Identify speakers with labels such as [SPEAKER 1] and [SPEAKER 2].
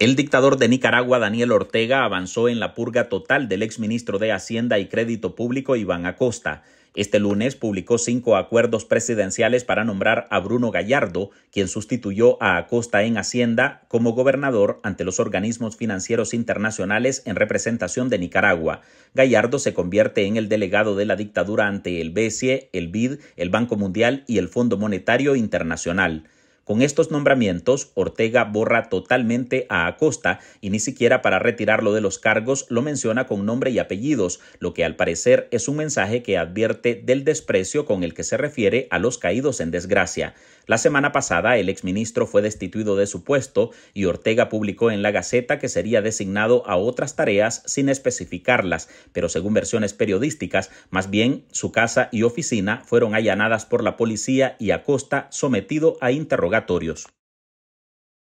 [SPEAKER 1] El dictador de Nicaragua, Daniel Ortega, avanzó en la purga total del exministro de Hacienda y Crédito Público, Iván Acosta. Este lunes publicó cinco acuerdos presidenciales para nombrar a Bruno Gallardo, quien sustituyó a Acosta en Hacienda como gobernador ante los organismos financieros internacionales en representación de Nicaragua. Gallardo se convierte en el delegado de la dictadura ante el BCE, el BID, el Banco Mundial y el Fondo Monetario Internacional. Con estos nombramientos, Ortega borra totalmente a Acosta y ni siquiera para retirarlo de los cargos lo menciona con nombre y apellidos, lo que al parecer es un mensaje que advierte del desprecio con el que se refiere a los caídos en desgracia. La semana pasada, el exministro fue destituido de su puesto y Ortega publicó en la Gaceta que sería designado a otras tareas sin especificarlas, pero según versiones periodísticas, más bien su casa y oficina fueron allanadas por la policía y Acosta sometido a interrogatorios obligatorios.